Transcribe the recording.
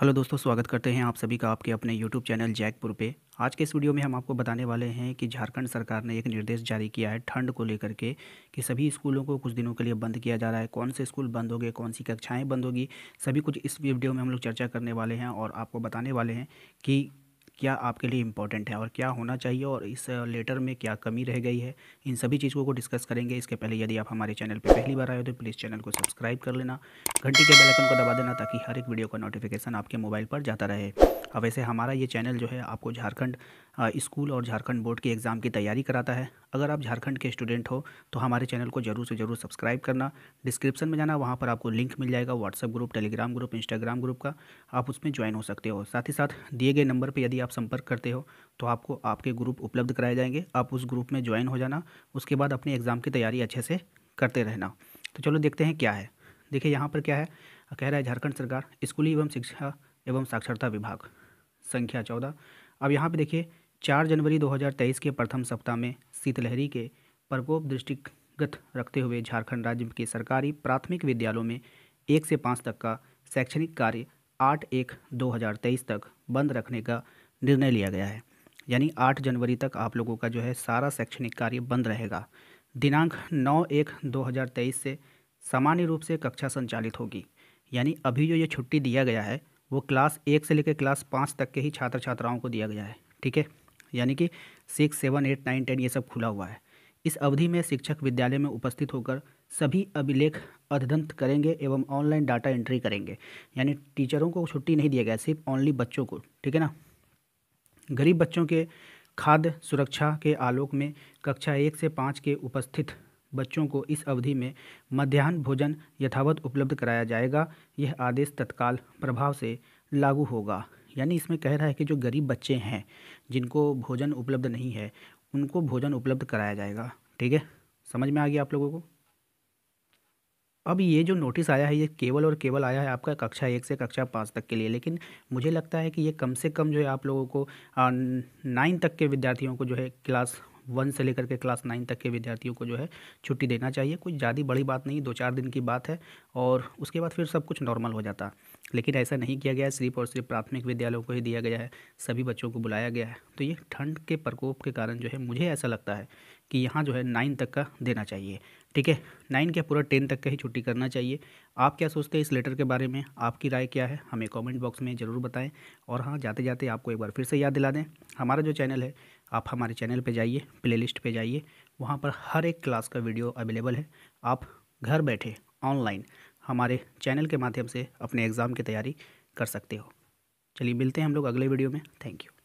hello दोस्तों स्वागत करते हैं आप सभी का आपके अपने यूट्यूब चैनल जैकपुर पे आज के इस वीडियो में हम आपको बताने वाले हैं कि झारखंड सरकार ने एक निर्देश जारी किया है ठंड को लेकर के कि सभी स्कूलों को कुछ दिनों के लिए बंद किया जा रहा है कौन से स्कूल बंद हो गए कौन सी कक्षाएँ बंद होगी सभी कुछ इस वीडियो में हम लोग चर्चा करने वाले हैं और आपको बताने वाले हैं कि क्या आपके लिए इंपॉर्टेंट है और क्या होना चाहिए और इस लेटर में क्या कमी रह गई है इन सभी चीज़ों को डिस्कस करेंगे इसके पहले यदि आप हमारे चैनल पर पहली बार आए हो तो प्लीज़ चैनल को सब्सक्राइब कर लेना घंटी के बेलकन को दबा देना ताकि हर एक वीडियो का नोटिफिकेशन आपके मोबाइल पर जाता रहे अब वैसे हमारा ये चैनल जो है आपको झारखंड स्कूल और झारखंड बोर्ड के एग्ज़ाम की तैयारी कराता है अगर आप झारखंड के स्टूडेंट हो तो हमारे चैनल को जरूर से ज़रूर सब्सक्राइब करना डिस्क्रिप्शन में जाना वहाँ पर आपको लिंक मिल जाएगा WhatsApp group Telegram group Instagram group का आप उसमें ज्वाइन हो सकते हो साथ ही साथ दिए गए नंबर पर यदि आप संपर्क करते हो तो आपको आपके ग्रुप उपलब्ध कराए जाएंगे आप उस ग्रुप में ज्वाइन हो जाना उसके बाद अपने एग्ज़ाम की तैयारी अच्छे से करते रहना तो चलो देखते हैं क्या है देखिए यहाँ पर क्या है कह रहा है झारखंड सरकार स्कूली एवं शिक्षा एवं साक्षरता विभाग संख्या चौदह अब यहाँ पे देखिए चार जनवरी 2023 के प्रथम सप्ताह में शीतलहरी के प्रकोप दृष्टिगत रखते हुए झारखंड राज्य के सरकारी प्राथमिक विद्यालयों में एक से पाँच तक का शैक्षणिक कार्य आठ एक तेईस तक बंद रखने का निर्णय लिया गया है यानी आठ जनवरी तक आप लोगों का जो है सारा शैक्षणिक कार्य बंद रहेगा दिनांक नौ एक 2023 से सामान्य रूप से कक्षा संचालित होगी यानी अभी जो ये छुट्टी दिया गया है वो क्लास एक से लेकर क्लास पाँच तक के ही छात्र छात्राओं को दिया गया है ठीक है यानी कि six seven eight nine ten ये सब खुला हुआ है इस अवधि में शिक्षक विद्यालय में उपस्थित होकर सभी अभिलेख अध्यंत करेंगे एवं ऑनलाइन डाटा एंट्री करेंगे यानी टीचरों को छुट्टी नहीं दिया गया सिर्फ ओनली बच्चों को ठीक है ना गरीब बच्चों के खाद्य सुरक्षा के आलोक में कक्षा एक से पाँच के उपस्थित बच्चों को इस अवधि में मध्यान्ह भोजन यथावत उपलब्ध कराया जाएगा यह आदेश तत्काल प्रभाव से लागू होगा यानी इसमें कह रहा है कि जो गरीब बच्चे हैं जिनको भोजन उपलब्ध नहीं है उनको भोजन उपलब्ध कराया जाएगा ठीक है समझ में आ गया आप लोगों को अब ये जो नोटिस आया है ये केवल और केवल आया है आपका कक्षा एक से कक्षा पाँच तक के लिए लेकिन मुझे लगता है कि ये कम से कम जो है आप लोगों को नाइन तक के विद्यार्थियों को जो है क्लास वन से लेकर के क्लास नाइन तक के विद्यार्थियों को जो है छुट्टी देना चाहिए कोई ज़्यादा बड़ी बात नहीं दो चार दिन की बात है और उसके बाद फिर सब कुछ नॉर्मल हो जाता लेकिन ऐसा नहीं किया गया है सिर्फ और सिर्फ प्राथमिक विद्यालयों को ही दिया गया है सभी बच्चों को बुलाया गया है तो ये ठंड के प्रकोप के कारण जो है मुझे ऐसा लगता है कि यहाँ जो है नाइन तक का देना चाहिए ठीक है नाइन क्या पूरा टेन तक का ही छुट्टी करना चाहिए आप क्या सोचते हैं इस लेटर के बारे में आपकी राय क्या है हमें कमेंट बॉक्स में ज़रूर बताएं और हाँ जाते जाते आपको एक बार फिर से याद दिला दें हमारा जो चैनल है आप हमारे चैनल पे जाइए लिस्ट पे जाइए वहाँ पर हर एक क्लास का वीडियो अवेलेबल है आप घर बैठे ऑनलाइन हमारे चैनल के माध्यम से अपने एग्ज़ाम की तैयारी कर सकते हो चलिए मिलते हैं हम लोग अगले वीडियो में थैंक यू